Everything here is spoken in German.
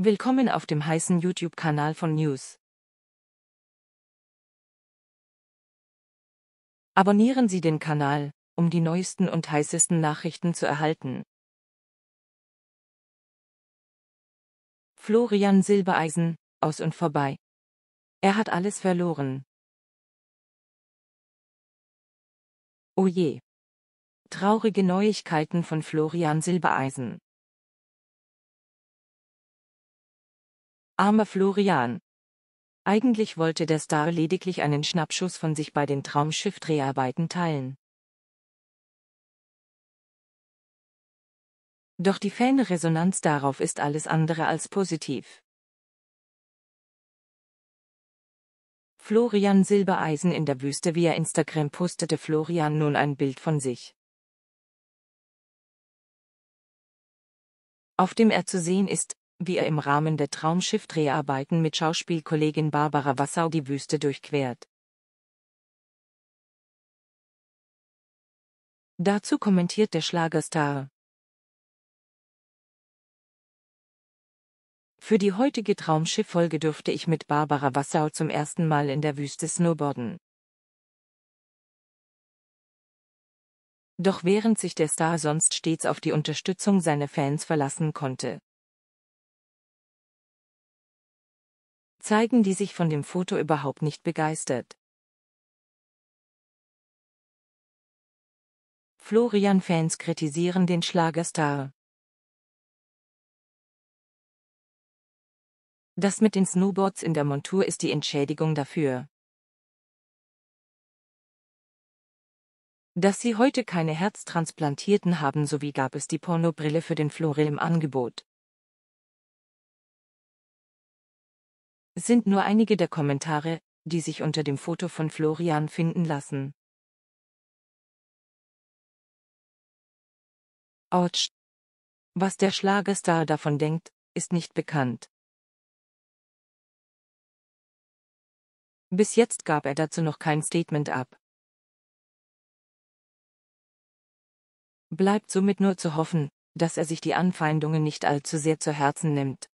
Willkommen auf dem heißen YouTube-Kanal von News. Abonnieren Sie den Kanal, um die neuesten und heißesten Nachrichten zu erhalten. Florian Silbereisen, aus und vorbei. Er hat alles verloren. Oje. Oh Traurige Neuigkeiten von Florian Silbereisen. Armer Florian. Eigentlich wollte der Star lediglich einen Schnappschuss von sich bei den Traumschiff-Dreharbeiten teilen. Doch die Fanresonanz darauf ist alles andere als positiv. Florian Silbereisen in der Wüste via Instagram postete Florian nun ein Bild von sich. Auf dem er zu sehen ist, wie er im Rahmen der Traumschiff-Dreharbeiten mit Schauspielkollegin Barbara Wassau die Wüste durchquert. Dazu kommentiert der Schlagerstar. Für die heutige Traumschiff-Folge dürfte ich mit Barbara Wassau zum ersten Mal in der Wüste snowboarden. Doch während sich der Star sonst stets auf die Unterstützung seiner Fans verlassen konnte, zeigen die sich von dem Foto überhaupt nicht begeistert. Florian-Fans kritisieren den Schlagerstar. Das mit den Snowboards in der Montur ist die Entschädigung dafür. Dass sie heute keine Herztransplantierten haben sowie gab es die Pornobrille für den Flore im Angebot. sind nur einige der Kommentare, die sich unter dem Foto von Florian finden lassen. Autsch. Was der Schlagerstar davon denkt, ist nicht bekannt. Bis jetzt gab er dazu noch kein Statement ab. Bleibt somit nur zu hoffen, dass er sich die Anfeindungen nicht allzu sehr zu Herzen nimmt.